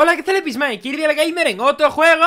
Hola, ¿qué tal Epismike? Kirby el en otro juego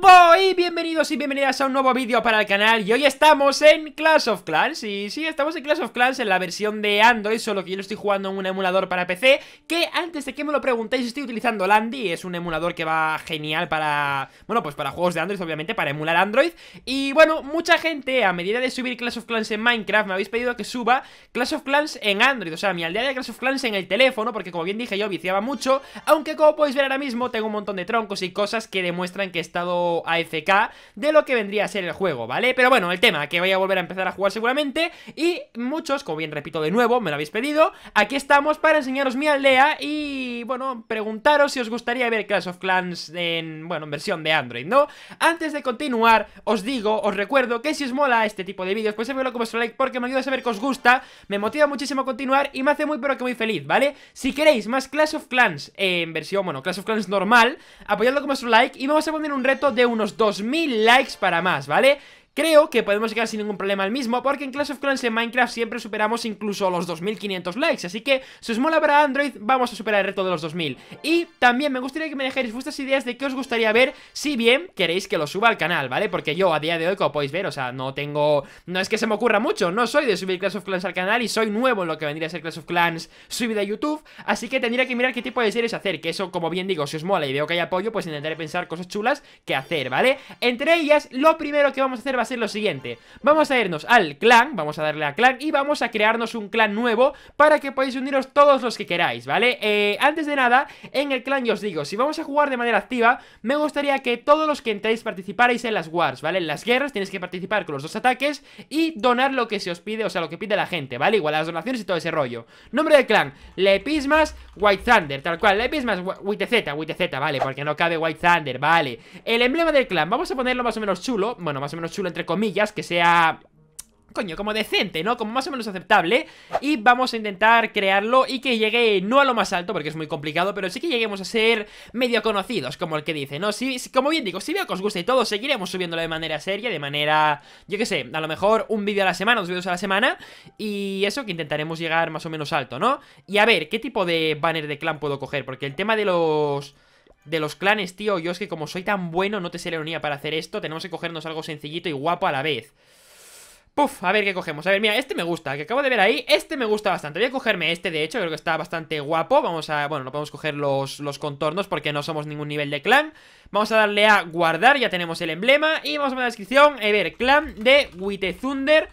Boy, bienvenidos y bienvenidas a un nuevo vídeo para el canal Y hoy estamos en Clash of Clans Y sí, estamos en Clash of Clans en la versión de Android Solo que yo lo estoy jugando en un emulador para PC Que antes de que me lo preguntéis estoy utilizando Landy Es un emulador que va genial para... Bueno, pues para juegos de Android obviamente, para emular Android Y bueno, mucha gente a medida de subir Clash of Clans en Minecraft Me habéis pedido que suba Clash of Clans en Android O sea, mi aldea de Clash of Clans en el teléfono Porque como bien dije yo viciaba mucho Aunque como podéis ver ahora mismo tengo un montón de troncos y cosas que demuestran que he estado AFK de lo que vendría a ser el juego, ¿vale? Pero bueno, el tema, que voy a volver a empezar a jugar seguramente y muchos, como bien repito de nuevo, me lo habéis pedido, aquí estamos para enseñaros mi aldea y, bueno, preguntaros si os gustaría ver Clash of Clans en, bueno, en versión de Android, ¿no? Antes de continuar, os digo, os recuerdo que si os mola este tipo de vídeos, pues enviarlo con vuestro like porque me ayuda a saber que os gusta, me motiva muchísimo a continuar y me hace muy pero que muy feliz, ¿vale? Si queréis más Clash of Clans en versión, bueno, Clash of Clans normal Apoyadlo con vuestro like y vamos a poner un reto de unos 2000 likes para más, ¿vale? Creo que podemos llegar sin ningún problema al mismo porque en Clash of Clans en Minecraft siempre superamos incluso los 2500 likes, así que si os mola para Android vamos a superar el reto de los 2000. Y también me gustaría que me dejéis vuestras ideas de qué os gustaría ver, si bien queréis que lo suba al canal, ¿vale? Porque yo a día de hoy, como podéis ver, o sea, no tengo... No es que se me ocurra mucho, no soy de subir Clash of Clans al canal y soy nuevo en lo que vendría a ser Clash of Clans subida a YouTube, así que tendría que mirar qué tipo de series hacer, que eso, como bien digo, si os mola y veo que hay apoyo, pues intentaré pensar cosas chulas que hacer, ¿vale? Entre ellas, lo primero que vamos a hacer va a lo siguiente Vamos a irnos al clan, vamos a darle a clan Y vamos a crearnos un clan nuevo Para que podáis uniros todos los que queráis, ¿vale? Eh, antes de nada, en el clan yo os digo Si vamos a jugar de manera activa Me gustaría que todos los que entréis participarais en las wars, ¿vale? En las guerras tenéis que participar con los dos ataques Y donar lo que se os pide, o sea, lo que pide la gente, ¿vale? Igual las donaciones y todo ese rollo Nombre del clan, Lepismas White Thunder, tal cual Lepismas WTZ, WTZ, ¿vale? Porque no cabe White Thunder, ¿vale? El emblema del clan, vamos a ponerlo más o menos chulo Bueno, más o menos chulo entre comillas, que sea coño, como decente, ¿no? Como más o menos aceptable Y vamos a intentar crearlo y que llegue no a lo más alto, porque es muy complicado Pero sí que lleguemos a ser medio conocidos, como el que dice, ¿no? Si, como bien digo, si veo que os gusta y todo, seguiremos subiéndolo de manera seria De manera, yo que sé, a lo mejor un vídeo a la semana, dos vídeos a la semana Y eso, que intentaremos llegar más o menos alto, ¿no? Y a ver, ¿qué tipo de banner de clan puedo coger? Porque el tema de los de los clanes, tío. Yo es que como soy tan bueno, no te seré unía para hacer esto. Tenemos que cogernos algo sencillito y guapo a la vez. Puf, a ver qué cogemos. A ver, mira, este me gusta, que acabo de ver ahí. Este me gusta bastante. Voy a cogerme este, de hecho, creo que está bastante guapo. Vamos a, bueno, no podemos coger los, los contornos porque no somos ningún nivel de clan. Vamos a darle a guardar, ya tenemos el emblema. Y vamos a la descripción. A ver, clan de thunder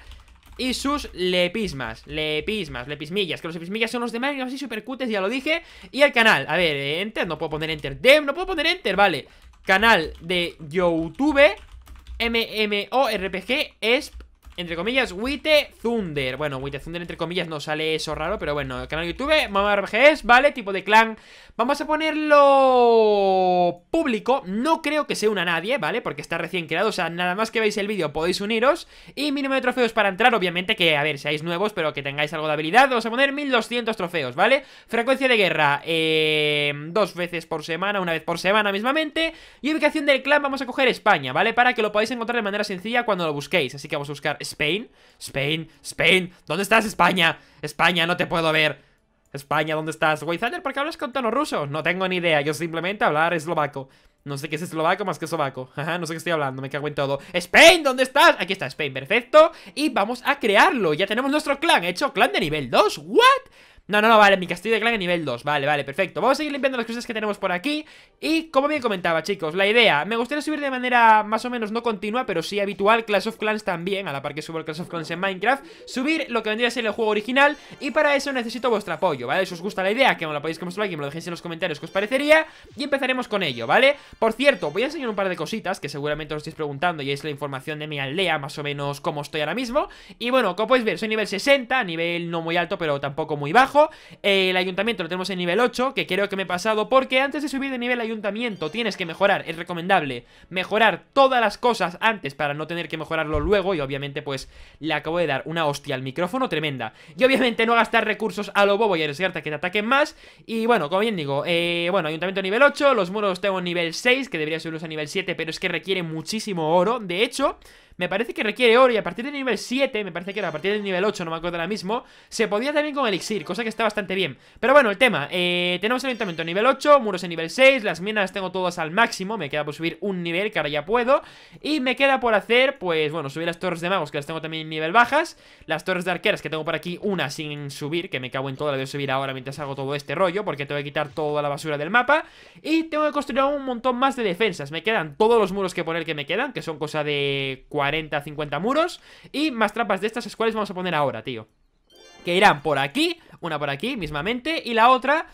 y sus lepismas, lepismas, lepismillas, que los lepismillas son los de Minecraft así supercutes, ya lo dije, y el canal, a ver, enter, no puedo poner enter, dem, no puedo poner enter, vale, canal de YouTube, MMORPG, Es entre comillas, Witte Thunder. Bueno, Witte Thunder, entre comillas, no sale eso raro, pero bueno, el canal de YouTube, Mamá RPGs, ¿vale? Tipo de clan. Vamos a ponerlo público. No creo que se una a nadie, ¿vale? Porque está recién creado, o sea, nada más que veáis el vídeo podéis uniros. Y mínimo de trofeos para entrar, obviamente, que, a ver, seáis nuevos, pero que tengáis algo de habilidad. Vamos a poner 1200 trofeos, ¿vale? Frecuencia de guerra, eh, dos veces por semana, una vez por semana mismamente. Y ubicación del clan, vamos a coger España, ¿vale? Para que lo podáis encontrar de manera sencilla cuando lo busquéis. Así que vamos a buscar Spain, Spain, Spain. ¿Dónde estás, España? España, no te puedo ver. España, ¿dónde estás? Güey, ¿por qué hablas con tono ruso? No tengo ni idea, yo simplemente hablar eslovaco. No sé qué es eslovaco más que eslovaco. Ajá, no sé qué estoy hablando, me cago en todo. Spain, ¿dónde estás? Aquí está Spain, perfecto. Y vamos a crearlo. Ya tenemos nuestro clan hecho, clan de nivel 2. ¿What? No, no, no, vale, mi castillo de clan a nivel 2 Vale, vale, perfecto Vamos a seguir limpiando las cosas que tenemos por aquí Y como bien comentaba, chicos, la idea Me gustaría subir de manera más o menos no continua Pero sí habitual Clash of Clans también A la par que subo el Clash of Clans en Minecraft Subir lo que vendría a ser el juego original Y para eso necesito vuestro apoyo, ¿vale? Si os gusta la idea, que me la podéis mostrar aquí Me lo dejéis en los comentarios que os parecería Y empezaremos con ello, ¿vale? Por cierto, voy a enseñar un par de cositas Que seguramente os estáis preguntando Y es la información de mi aldea, más o menos cómo estoy ahora mismo Y bueno, como podéis ver, soy nivel 60 Nivel no muy alto, pero tampoco muy bajo eh, el ayuntamiento lo tenemos en nivel 8, que creo que me he pasado, porque antes de subir de nivel ayuntamiento tienes que mejorar, es recomendable, mejorar todas las cosas antes para no tener que mejorarlo luego. Y obviamente, pues, le acabo de dar una hostia al micrófono tremenda. Y obviamente no gastar recursos a lo bobo y arriesgarte a que te ataquen más. Y bueno, como bien digo, eh, bueno, ayuntamiento nivel 8, los muros tengo en nivel 6, que debería subirlos a nivel 7, pero es que requiere muchísimo oro. De hecho me parece que requiere oro y a partir del nivel 7, me parece que era a partir del nivel 8, no me acuerdo ahora mismo, se podía también con elixir, cosa que está bastante bien. Pero bueno, el tema, eh, tenemos el ayuntamiento a nivel 8, muros en nivel 6, las minas tengo todas al máximo, me queda por subir un nivel, que ahora ya puedo, y me queda por hacer, pues bueno, subir las torres de magos, que las tengo también en nivel bajas, las torres de arqueras, que tengo por aquí una sin subir, que me cago en todo, la voy subir ahora mientras hago todo este rollo, porque tengo que quitar toda la basura del mapa, y tengo que construir un montón más de defensas, me quedan todos los muros que poner que me quedan, que son cosa de 40 40, 50 muros Y más trampas de estas, es cuales vamos a poner ahora, tío Que irán por aquí, una por aquí, mismamente Y la otra...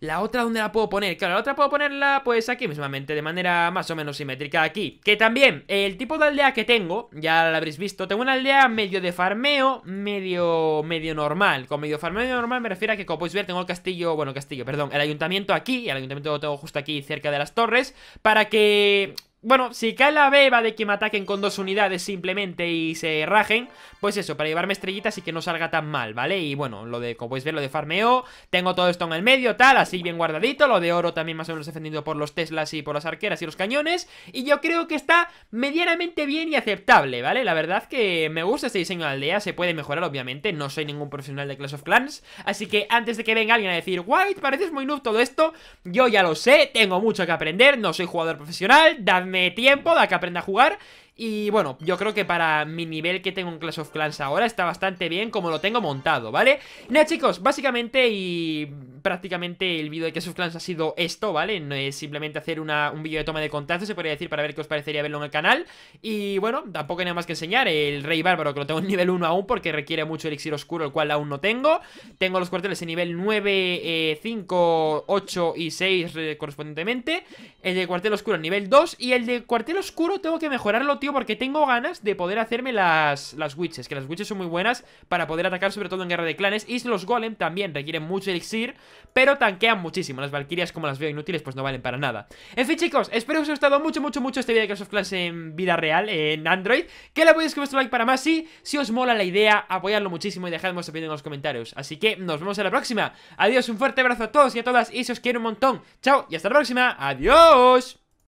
¿La otra dónde la puedo poner? Claro, la otra puedo ponerla pues aquí mismamente, de manera más o menos simétrica aquí. Que también, el tipo de aldea que tengo, ya la habréis visto, tengo una aldea medio de farmeo, medio medio normal. Con medio farmeo medio normal me refiero a que como podéis ver tengo el castillo, bueno castillo, perdón, el ayuntamiento aquí, el ayuntamiento lo tengo justo aquí cerca de las torres, para que bueno, si cae la beba de que me ataquen con dos unidades simplemente y se rajen, pues eso, para llevarme estrellitas y que no salga tan mal, ¿vale? Y bueno, lo de, como podéis ver, lo de farmeo, tengo todo esto en el medio, tal, así bien guardadito, lo de oro también más o menos defendido por los Teslas y por las arqueras y los cañones, y yo creo que está medianamente bien y aceptable, ¿vale? La verdad que me gusta este diseño de aldea, se puede mejorar, obviamente, no soy ningún profesional de Clash of Clans, así que antes de que venga alguien a decir, White, pareces muy noob todo esto, yo ya lo sé, tengo mucho que aprender, no soy jugador profesional, dadme tiempo, da que aprenda a jugar y bueno, yo creo que para mi nivel que tengo en Clash of Clans ahora está bastante bien como lo tengo montado, ¿vale? Nada chicos, básicamente y prácticamente el vídeo de que of Clans ha sido esto, ¿vale? No es simplemente hacer un vídeo de toma de contacto, se podría decir, para ver qué os parecería verlo en el canal. Y bueno, tampoco hay nada más que enseñar. El Rey Bárbaro, que lo tengo en nivel 1 aún, porque requiere mucho elixir oscuro, el cual aún no tengo. Tengo los cuarteles en nivel 9, 5, 8 y 6 eh, correspondientemente. El de cuartel oscuro en nivel 2. Y el de cuartel oscuro tengo que mejorarlo, tío, porque tengo ganas de poder hacerme las, las witches. Que las witches son muy buenas para poder atacar, sobre todo en guerra de clanes. Y los golem también requieren mucho elixir pero tanquean muchísimo. Las Valkyrias, como las veo inútiles, pues no valen para nada. En fin, chicos, espero que os haya gustado mucho, mucho, mucho este video de Clash of Clans en vida real, en Android. Que le apoyéis con vuestro like para más y si os mola la idea, apoyadlo muchísimo y dejadme vuestra en los comentarios. Así que nos vemos en la próxima. Adiós, un fuerte abrazo a todos y a todas y si os quiero un montón. Chao y hasta la próxima. Adiós.